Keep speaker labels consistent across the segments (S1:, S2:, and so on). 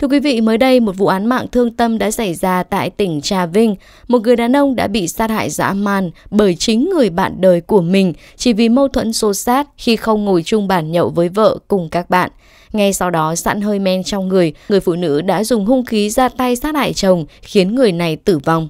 S1: Thưa quý vị, mới đây một vụ án mạng thương tâm đã xảy ra tại tỉnh Trà Vinh. Một người đàn ông đã bị sát hại dã man bởi chính người bạn đời của mình chỉ vì mâu thuẫn xô sát khi không ngồi chung bàn nhậu với vợ cùng các bạn. Ngay sau đó sẵn hơi men trong người, người phụ nữ đã dùng hung khí ra tay sát hại chồng khiến người này tử vong.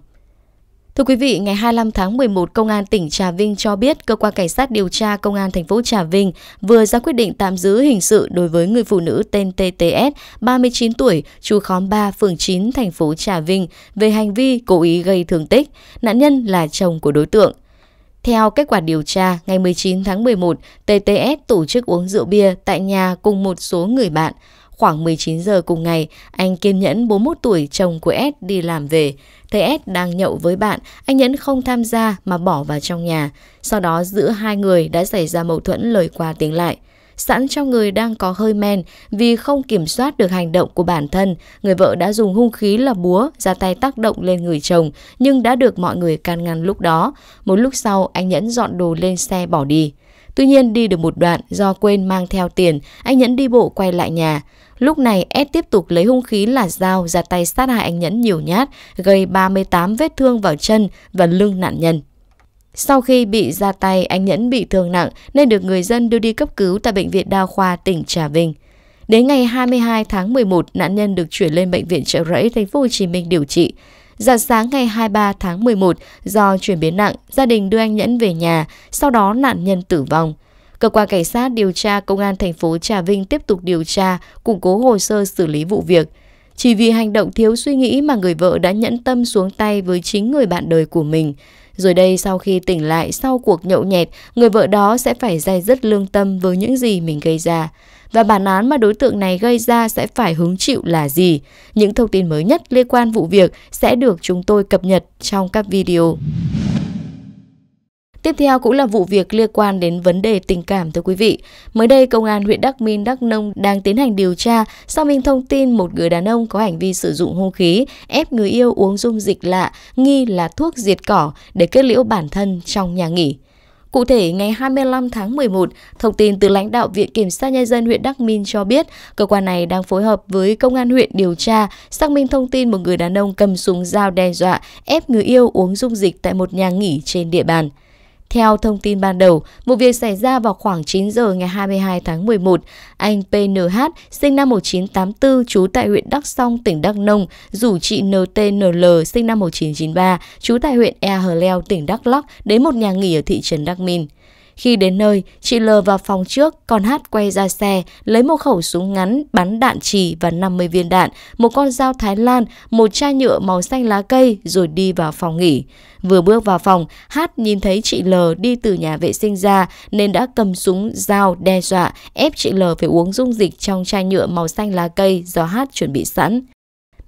S1: Thưa quý vị, ngày 25 tháng 11, Công an tỉnh Trà Vinh cho biết cơ quan cảnh sát điều tra Công an thành phố Trà Vinh vừa ra quyết định tạm giữ hình sự đối với người phụ nữ tên TTS, 39 tuổi, trú khóm 3, phường 9, thành phố Trà Vinh về hành vi cố ý gây thương tích. Nạn nhân là chồng của đối tượng. Theo kết quả điều tra, ngày 19 tháng 11, TTS tổ chức uống rượu bia tại nhà cùng một số người bạn. Khoảng 19 giờ cùng ngày, anh Kiên Nhẫn 41 tuổi chồng của S đi làm về. Thấy S đang nhậu với bạn, anh Nhẫn không tham gia mà bỏ vào trong nhà. Sau đó giữa hai người đã xảy ra mâu thuẫn lời qua tiếng lại. Sẵn trong người đang có hơi men vì không kiểm soát được hành động của bản thân, người vợ đã dùng hung khí là búa ra tay tác động lên người chồng nhưng đã được mọi người can ngăn lúc đó. Một lúc sau anh Nhẫn dọn đồ lên xe bỏ đi. Tuy nhiên đi được một đoạn do quên mang theo tiền, anh Nhẫn đi bộ quay lại nhà. Lúc này S tiếp tục lấy hung khí là dao ra tay sát hại anh Nhẫn nhiều nhát, gây 38 vết thương vào chân và lưng nạn nhân. Sau khi bị ra tay, anh Nhẫn bị thương nặng nên được người dân đưa đi cấp cứu tại Bệnh viện Đa khoa tỉnh Trà Vinh. Đến ngày 22 tháng 11, nạn nhân được chuyển lên bệnh viện Trợ Rẫy, thành phố Hồ Chí Minh điều trị. Dạng sáng ngày 23 tháng 11, do chuyển biến nặng, gia đình đưa anh Nhẫn về nhà, sau đó nạn nhân tử vong. Cơ quan cảnh sát điều tra công an thành phố Trà Vinh tiếp tục điều tra, củng cố hồ sơ xử lý vụ việc. Chỉ vì hành động thiếu suy nghĩ mà người vợ đã nhẫn tâm xuống tay với chính người bạn đời của mình. Rồi đây sau khi tỉnh lại sau cuộc nhậu nhẹt, người vợ đó sẽ phải dai dứt lương tâm với những gì mình gây ra. Và bản án mà đối tượng này gây ra sẽ phải hứng chịu là gì? Những thông tin mới nhất liên quan vụ việc sẽ được chúng tôi cập nhật trong các video. Tiếp theo cũng là vụ việc liên quan đến vấn đề tình cảm thưa quý vị. Mới đây, Công an huyện Đắk Minh, Đắk Nông đang tiến hành điều tra, xác minh thông tin một người đàn ông có hành vi sử dụng hung khí, ép người yêu uống dung dịch lạ, nghi là thuốc diệt cỏ để kết liễu bản thân trong nhà nghỉ. Cụ thể, ngày 25 tháng 11, thông tin từ lãnh đạo Viện Kiểm sát Nhân dân huyện Đắk Minh cho biết, cơ quan này đang phối hợp với Công an huyện điều tra, xác minh thông tin một người đàn ông cầm súng dao đe dọa, ép người yêu uống dung dịch tại một nhà nghỉ trên địa bàn. Theo thông tin ban đầu, vụ việc xảy ra vào khoảng 9 giờ ngày 22 tháng 11. Anh PNH, sinh năm 1984, trú tại huyện Đắk Song, tỉnh Đắk Nông, rủ chị NTNL, sinh năm 1993, trú tại huyện Ea Hờ Leo, tỉnh Đắk Lắk, đến một nhà nghỉ ở thị trấn Đắk Minh. Khi đến nơi, chị L vào phòng trước, còn Hát quay ra xe, lấy một khẩu súng ngắn, bắn đạn trì và 50 viên đạn, một con dao Thái Lan, một chai nhựa màu xanh lá cây rồi đi vào phòng nghỉ. Vừa bước vào phòng, Hát nhìn thấy chị L đi từ nhà vệ sinh ra nên đã cầm súng, dao, đe dọa, ép chị L phải uống dung dịch trong chai nhựa màu xanh lá cây do Hát chuẩn bị sẵn.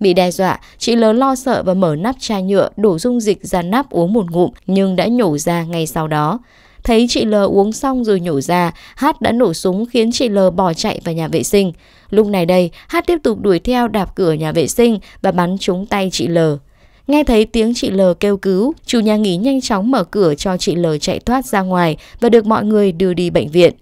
S1: Bị đe dọa, chị L lo sợ và mở nắp chai nhựa đổ dung dịch ra nắp uống một ngụm nhưng đã nhổ ra ngay sau đó. Thấy chị L uống xong rồi nhổ ra, H đã nổ súng khiến chị L bỏ chạy vào nhà vệ sinh. Lúc này đây, H tiếp tục đuổi theo đạp cửa nhà vệ sinh và bắn trúng tay chị L. Nghe thấy tiếng chị L kêu cứu, chủ nhà nghỉ nhanh chóng mở cửa cho chị L chạy thoát ra ngoài và được mọi người đưa đi bệnh viện.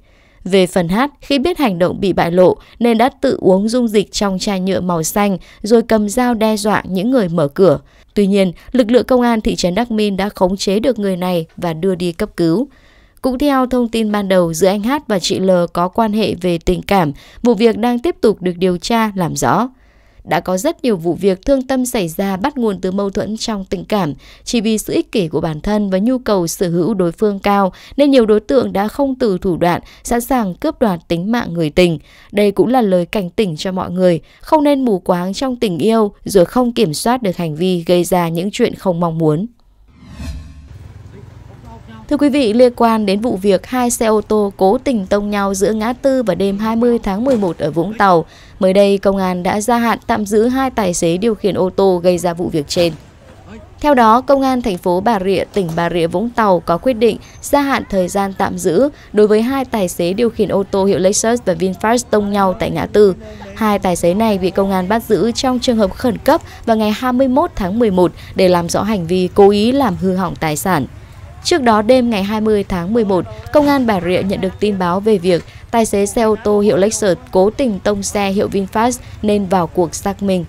S1: Về phần hát, khi biết hành động bị bại lộ nên đã tự uống dung dịch trong chai nhựa màu xanh rồi cầm dao đe dọa những người mở cửa. Tuy nhiên, lực lượng công an thị trấn Đắc Minh đã khống chế được người này và đưa đi cấp cứu. Cũng theo thông tin ban đầu, giữa anh Hát và chị L có quan hệ về tình cảm, vụ việc đang tiếp tục được điều tra làm rõ. Đã có rất nhiều vụ việc thương tâm xảy ra bắt nguồn từ mâu thuẫn trong tình cảm, chỉ vì sự ích kỷ của bản thân và nhu cầu sở hữu đối phương cao nên nhiều đối tượng đã không từ thủ đoạn, sẵn sàng cướp đoạt tính mạng người tình. Đây cũng là lời cảnh tỉnh cho mọi người, không nên mù quáng trong tình yêu rồi không kiểm soát được hành vi gây ra những chuyện không mong muốn. Thưa quý vị, liên quan đến vụ việc hai xe ô tô cố tình tông nhau giữa ngã tư vào đêm 20 tháng 11 ở Vũng Tàu, mới đây công an đã gia hạn tạm giữ hai tài xế điều khiển ô tô gây ra vụ việc trên. Theo đó, Công an thành phố Bà Rịa, tỉnh Bà Rịa Vũng Tàu có quyết định gia hạn thời gian tạm giữ đối với hai tài xế điều khiển ô tô hiệu Lexus và VinFast tông nhau tại ngã tư. Hai tài xế này bị công an bắt giữ trong trường hợp khẩn cấp vào ngày 21 tháng 11 để làm rõ hành vi cố ý làm hư hỏng tài sản. Trước đó đêm ngày 20 tháng 11, công an Bà Rịa nhận được tin báo về việc tài xế xe ô tô hiệu Lexus cố tình tông xe hiệu VinFast nên vào cuộc xác minh.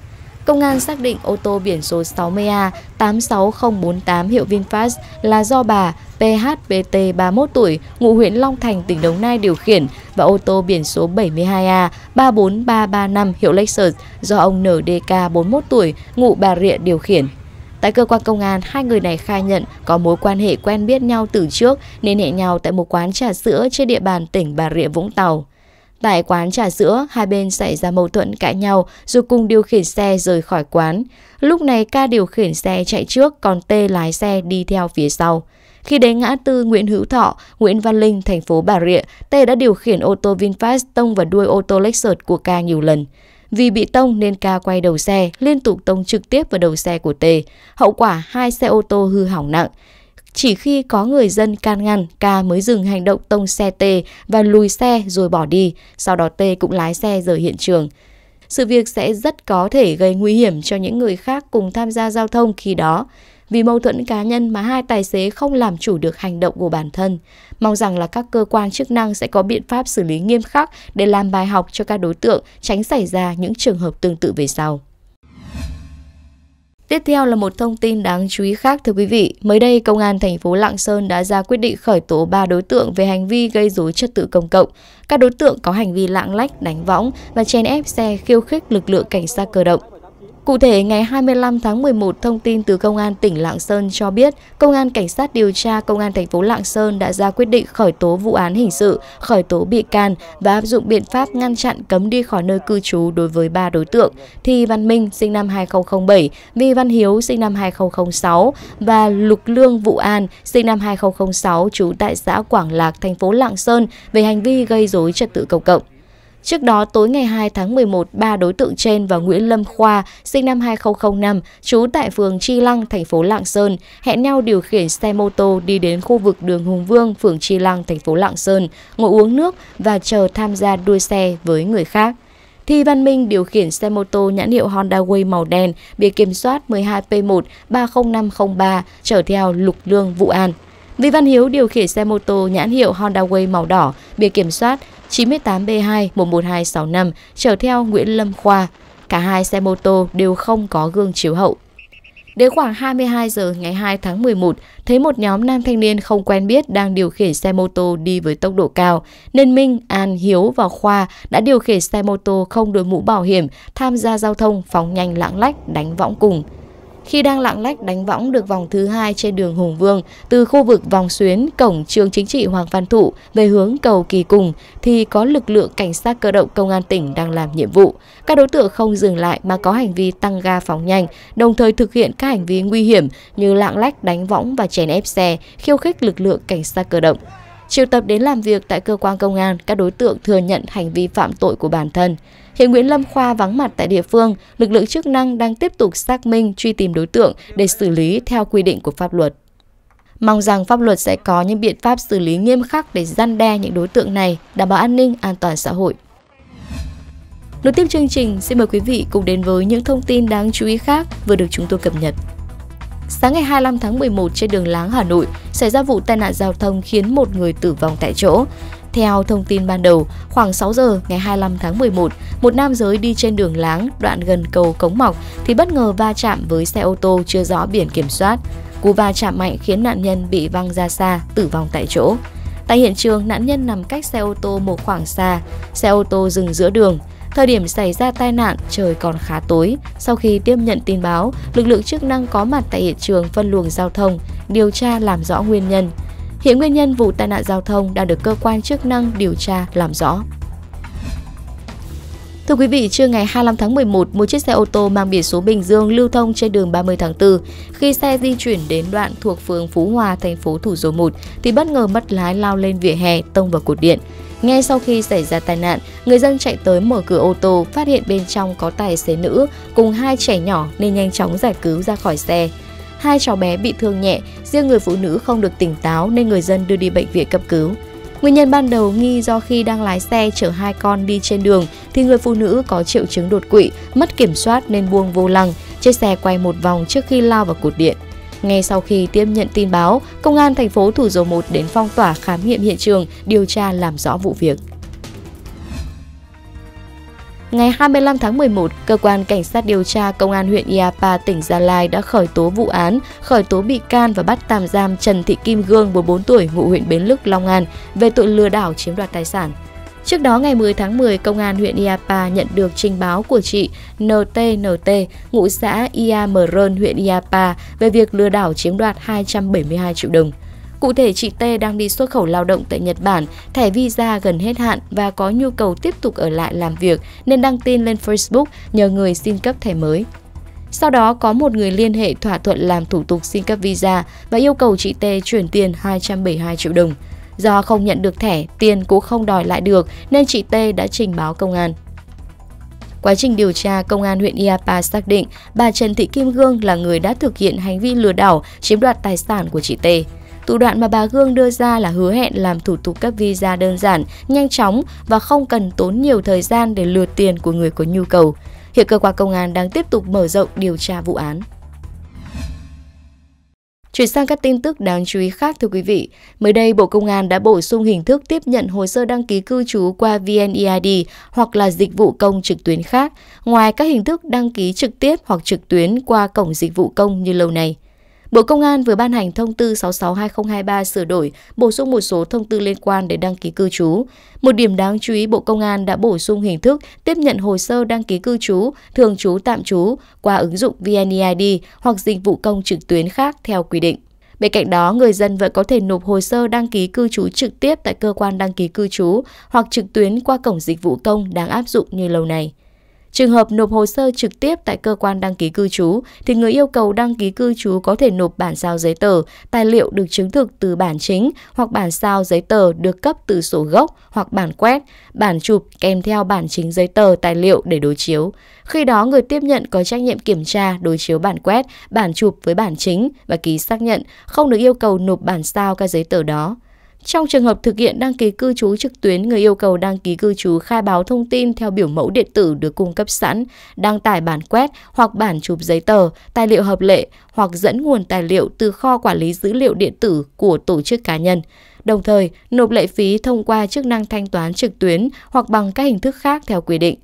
S1: Công an xác định ô tô biển số 60A 86048 hiệu VinFast là do bà PHBT 31 tuổi, ngụ huyện Long Thành, tỉnh Đồng Nai điều khiển và ô tô biển số 72A 34335 hiệu Lexus do ông NDK 41 tuổi, ngụ Bà Rịa điều khiển. Tại cơ quan công an, hai người này khai nhận có mối quan hệ quen biết nhau từ trước nên hẹn nhau tại một quán trà sữa trên địa bàn tỉnh Bà Rịa Vũng Tàu. Tại quán trà sữa, hai bên xảy ra mâu thuẫn cãi nhau rồi cùng điều khiển xe rời khỏi quán. Lúc này ca điều khiển xe chạy trước còn tê lái xe đi theo phía sau. Khi đến ngã tư Nguyễn Hữu Thọ, Nguyễn Văn Linh, thành phố Bà Rịa, tê đã điều khiển ô tô VinFast tông vào đuôi ô tô Lexus của ca nhiều lần. Vì bị tông nên ca quay đầu xe, liên tục tông trực tiếp vào đầu xe của T. Hậu quả hai xe ô tô hư hỏng nặng. Chỉ khi có người dân can ngăn, ca mới dừng hành động tông xe T và lùi xe rồi bỏ đi. Sau đó T cũng lái xe rời hiện trường. Sự việc sẽ rất có thể gây nguy hiểm cho những người khác cùng tham gia giao thông khi đó. Vì mâu thuẫn cá nhân mà hai tài xế không làm chủ được hành động của bản thân. Mong rằng là các cơ quan chức năng sẽ có biện pháp xử lý nghiêm khắc để làm bài học cho các đối tượng tránh xảy ra những trường hợp tương tự về sau. Tiếp theo là một thông tin đáng chú ý khác thưa quý vị. Mới đây, Công an thành phố Lạng Sơn đã ra quyết định khởi tố 3 đối tượng về hành vi gây dối trật tự công cộng. Các đối tượng có hành vi lạng lách, đánh võng và chen ép xe khiêu khích lực lượng cảnh sát cơ động. Cụ thể, ngày 25 tháng 11, thông tin từ Công an tỉnh Lạng Sơn cho biết, Công an Cảnh sát điều tra Công an thành phố Lạng Sơn đã ra quyết định khởi tố vụ án hình sự, khởi tố bị can và áp dụng biện pháp ngăn chặn cấm đi khỏi nơi cư trú đối với ba đối tượng Thi Văn Minh sinh năm 2007, Vi Văn Hiếu sinh năm 2006 và Lục Lương Vũ An sinh năm 2006 trú tại xã Quảng Lạc, thành phố Lạng Sơn về hành vi gây dối trật tự công cộng. Trước đó, tối ngày 2 tháng 11, ba đối tượng trên và Nguyễn Lâm Khoa, sinh năm 2005, trú tại phường Chi Lăng, thành phố Lạng Sơn, hẹn nhau điều khiển xe mô tô đi đến khu vực đường Hùng Vương, phường Chi Lăng, thành phố Lạng Sơn, ngồi uống nước và chờ tham gia đua xe với người khác. Thi Văn Minh điều khiển xe mô tô nhãn hiệu Honda Way màu đen, biển kiểm soát 12P1 30503, chở theo Lục Lương Vũ An. Vi Văn Hiếu điều khiển xe mô tô nhãn hiệu Honda Way màu đỏ, biển kiểm soát 98B2 11265 chở theo Nguyễn Lâm Khoa. Cả hai xe mô tô đều không có gương chiếu hậu. Đến khoảng 22 giờ ngày 2 tháng 11, thấy một nhóm nam thanh niên không quen biết đang điều khiển xe mô tô đi với tốc độ cao, nên Minh, An, Hiếu và Khoa đã điều khiển xe mô tô không đội mũ bảo hiểm, tham gia giao thông phóng nhanh lãng lách, đánh võng cùng khi đang lạng lách đánh võng được vòng thứ hai trên đường Hùng Vương từ khu vực vòng xuyến cổng trường chính trị Hoàng Văn Thụ về hướng cầu Kỳ Cùng thì có lực lượng cảnh sát cơ động công an tỉnh đang làm nhiệm vụ. Các đối tượng không dừng lại mà có hành vi tăng ga phóng nhanh, đồng thời thực hiện các hành vi nguy hiểm như lạng lách đánh võng và chèn ép xe, khiêu khích lực lượng cảnh sát cơ động. Triệu tập đến làm việc tại cơ quan công an, các đối tượng thừa nhận hành vi phạm tội của bản thân. Hiện Nguyễn Lâm Khoa vắng mặt tại địa phương, lực lượng chức năng đang tiếp tục xác minh truy tìm đối tượng để xử lý theo quy định của pháp luật. Mong rằng pháp luật sẽ có những biện pháp xử lý nghiêm khắc để gian đe những đối tượng này, đảm bảo an ninh, an toàn xã hội. Nối tiếp chương trình, xin mời quý vị cùng đến với những thông tin đáng chú ý khác vừa được chúng tôi cập nhật. Sáng ngày 25 tháng 11 trên đường Láng Hà Nội xảy ra vụ tai nạn giao thông khiến một người tử vong tại chỗ. Theo thông tin ban đầu, khoảng 6 giờ ngày 25 tháng 11, một nam giới đi trên đường láng đoạn gần cầu Cống Mọc thì bất ngờ va chạm với xe ô tô chưa rõ biển kiểm soát. Cú va chạm mạnh khiến nạn nhân bị văng ra xa, tử vong tại chỗ. Tại hiện trường, nạn nhân nằm cách xe ô tô một khoảng xa, xe ô tô dừng giữa đường. Thời điểm xảy ra tai nạn, trời còn khá tối. Sau khi tiếp nhận tin báo, lực lượng chức năng có mặt tại hiện trường phân luồng giao thông, điều tra làm rõ nguyên nhân. Hiện nguyên nhân vụ tai nạn giao thông đang được cơ quan chức năng điều tra làm rõ. Thưa quý vị, trưa ngày 25 tháng 11, một chiếc xe ô tô mang biển số Bình Dương lưu thông trên đường 30 tháng 4. Khi xe di chuyển đến đoạn thuộc phường Phú Hòa, thành phố Thủ Dầu Một, thì bất ngờ mất lái lao lên vỉa hè, tông vào cột điện. Ngay sau khi xảy ra tai nạn, người dân chạy tới mở cửa ô tô, phát hiện bên trong có tài xế nữ cùng hai trẻ nhỏ nên nhanh chóng giải cứu ra khỏi xe. Hai cháu bé bị thương nhẹ, riêng người phụ nữ không được tỉnh táo nên người dân đưa đi bệnh viện cấp cứu. Nguyên nhân ban đầu nghi do khi đang lái xe chở hai con đi trên đường thì người phụ nữ có triệu chứng đột quỵ, mất kiểm soát nên buông vô lăng, chiếc xe quay một vòng trước khi lao vào cột điện. Ngay sau khi tiếp nhận tin báo, công an thành phố Thủ Dầu Một đến phong tỏa khám nghiệm hiện trường, điều tra làm rõ vụ việc. Ngày 25 tháng 11, cơ quan cảnh sát điều tra công an huyện Iapa, tỉnh Gia Lai đã khởi tố vụ án, khởi tố bị can và bắt tạm giam Trần Thị Kim Gương 44 tuổi, ngụ huyện Bến Lức, Long An về tội lừa đảo chiếm đoạt tài sản. Trước đó ngày 10 tháng 10, công an huyện Iapa nhận được trình báo của chị NTNT, ngụ xã Ia Mờ Rơn, huyện Iapa về việc lừa đảo chiếm đoạt 272 triệu đồng. Cụ thể, chị T đang đi xuất khẩu lao động tại Nhật Bản, thẻ visa gần hết hạn và có nhu cầu tiếp tục ở lại làm việc nên đăng tin lên Facebook nhờ người xin cấp thẻ mới. Sau đó có một người liên hệ thỏa thuận làm thủ tục xin cấp visa và yêu cầu chị T chuyển tiền 272 triệu đồng. Do không nhận được thẻ, tiền cũng không đòi lại được nên chị T đã trình báo công an. Quá trình điều tra, công an huyện Iapa xác định bà Trần Thị Kim Gương là người đã thực hiện hành vi lừa đảo chiếm đoạt tài sản của chị T. Thủ đoạn mà bà Hương đưa ra là hứa hẹn làm thủ tục cấp visa đơn giản, nhanh chóng và không cần tốn nhiều thời gian để lừa tiền của người có nhu cầu. Hiện cơ quan công an đang tiếp tục mở rộng điều tra vụ án. Chuyển sang các tin tức đáng chú ý khác thưa quý vị. Mới đây, Bộ Công an đã bổ sung hình thức tiếp nhận hồ sơ đăng ký cư trú qua VNEID hoặc là dịch vụ công trực tuyến khác, ngoài các hình thức đăng ký trực tiếp hoặc trực tuyến qua cổng dịch vụ công như lâu nay. Bộ Công an vừa ban hành thông tư 66-2023 sửa đổi, bổ sung một số thông tư liên quan đến đăng ký cư trú. Một điểm đáng chú ý, Bộ Công an đã bổ sung hình thức tiếp nhận hồ sơ đăng ký cư trú, thường trú tạm trú qua ứng dụng VNEID hoặc dịch vụ công trực tuyến khác theo quy định. Bên cạnh đó, người dân vẫn có thể nộp hồ sơ đăng ký cư trú trực tiếp tại cơ quan đăng ký cư trú hoặc trực tuyến qua cổng dịch vụ công đang áp dụng như lâu nay. Trường hợp nộp hồ sơ trực tiếp tại cơ quan đăng ký cư trú thì người yêu cầu đăng ký cư trú có thể nộp bản sao giấy tờ, tài liệu được chứng thực từ bản chính hoặc bản sao giấy tờ được cấp từ sổ gốc hoặc bản quét, bản chụp kèm theo bản chính giấy tờ tài liệu để đối chiếu. Khi đó người tiếp nhận có trách nhiệm kiểm tra đối chiếu bản quét, bản chụp với bản chính và ký xác nhận, không được yêu cầu nộp bản sao các giấy tờ đó. Trong trường hợp thực hiện đăng ký cư trú trực tuyến, người yêu cầu đăng ký cư trú khai báo thông tin theo biểu mẫu điện tử được cung cấp sẵn, đăng tải bản quét hoặc bản chụp giấy tờ, tài liệu hợp lệ hoặc dẫn nguồn tài liệu từ kho quản lý dữ liệu điện tử của tổ chức cá nhân. Đồng thời, nộp lệ phí thông qua chức năng thanh toán trực tuyến hoặc bằng các hình thức khác theo quy định.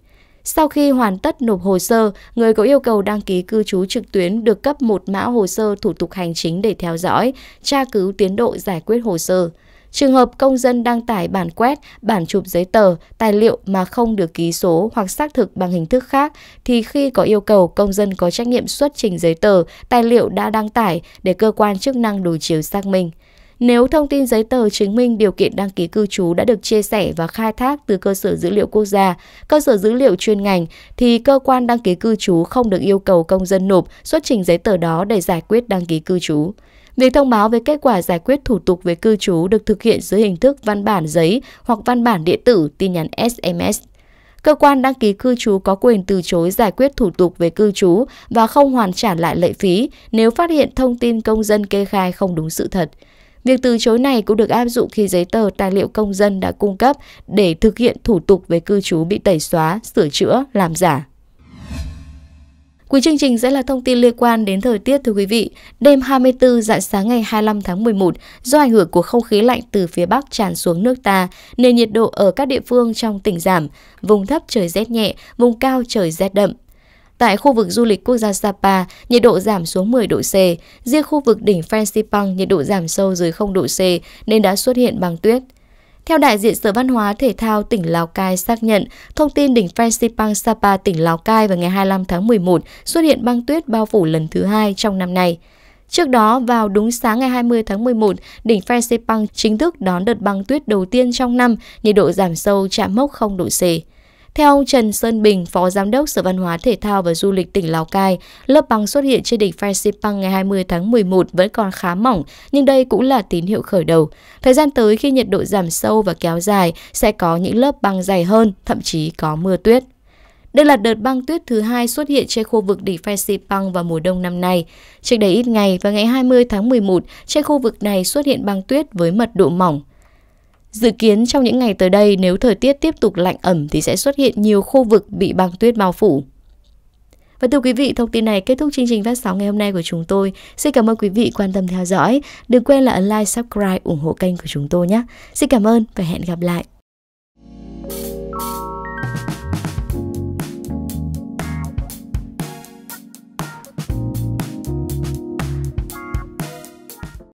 S1: Sau khi hoàn tất nộp hồ sơ, người có yêu cầu đăng ký cư trú trực tuyến được cấp một mã hồ sơ thủ tục hành chính để theo dõi, tra cứu tiến độ giải quyết hồ sơ. Trường hợp công dân đăng tải bản quét, bản chụp giấy tờ, tài liệu mà không được ký số hoặc xác thực bằng hình thức khác thì khi có yêu cầu công dân có trách nhiệm xuất trình giấy tờ, tài liệu đã đăng tải để cơ quan chức năng đối chiếu xác minh. Nếu thông tin giấy tờ chứng minh điều kiện đăng ký cư trú đã được chia sẻ và khai thác từ cơ sở dữ liệu quốc gia, cơ sở dữ liệu chuyên ngành, thì cơ quan đăng ký cư trú không được yêu cầu công dân nộp xuất trình giấy tờ đó để giải quyết đăng ký cư trú. Việc thông báo về kết quả giải quyết thủ tục về cư trú được thực hiện dưới hình thức văn bản giấy hoặc văn bản điện tử tin nhắn SMS. Cơ quan đăng ký cư trú có quyền từ chối giải quyết thủ tục về cư trú và không hoàn trả lại lệ phí nếu phát hiện thông tin công dân kê khai không đúng sự thật. Việc từ chối này cũng được áp dụng khi giấy tờ tài liệu công dân đã cung cấp để thực hiện thủ tục về cư trú bị tẩy xóa, sửa chữa, làm giả. Cuối chương trình sẽ là thông tin liên quan đến thời tiết thưa quý vị. Đêm 24 dạng sáng ngày 25 tháng 11, do ảnh hưởng của không khí lạnh từ phía Bắc tràn xuống nước ta, nền nhiệt độ ở các địa phương trong tỉnh giảm, vùng thấp trời rét nhẹ, vùng cao trời rét đậm. Tại khu vực du lịch quốc gia Sapa, nhiệt độ giảm xuống 10 độ C. Riêng khu vực đỉnh Fansipan nhiệt độ giảm sâu dưới 0 độ C nên đã xuất hiện băng tuyết. Theo đại diện Sở Văn hóa Thể thao tỉnh Lào Cai xác nhận, thông tin đỉnh Fansipan Sapa tỉnh Lào Cai vào ngày 25 tháng 11 xuất hiện băng tuyết bao phủ lần thứ hai trong năm nay. Trước đó, vào đúng sáng ngày 20 tháng 11, đỉnh Fansipan chính thức đón đợt băng tuyết đầu tiên trong năm, nhiệt độ giảm sâu chạm mốc 0 độ C. Theo ông Trần Sơn Bình, Phó Giám đốc Sở Văn hóa Thể thao và Du lịch tỉnh Lào Cai, lớp băng xuất hiện trên đỉnh Fansipan ngày 20 tháng 11 vẫn còn khá mỏng, nhưng đây cũng là tín hiệu khởi đầu. Thời gian tới khi nhiệt độ giảm sâu và kéo dài, sẽ có những lớp băng dày hơn, thậm chí có mưa tuyết. Đây là đợt băng tuyết thứ hai xuất hiện trên khu vực đỉnh Fansipan vào mùa đông năm nay. Trước đây ít ngày, vào ngày 20 tháng 11, trên khu vực này xuất hiện băng tuyết với mật độ mỏng. Dự kiến trong những ngày tới đây nếu thời tiết tiếp tục lạnh ẩm thì sẽ xuất hiện nhiều khu vực bị băng tuyết bao phủ. Và thưa quý vị, thông tin này kết thúc chương trình phát sóng ngày hôm nay của chúng tôi. Xin cảm ơn quý vị quan tâm theo dõi. Đừng quên là ấn like, subscribe, ủng hộ kênh của chúng tôi nhé. Xin cảm ơn và hẹn gặp lại.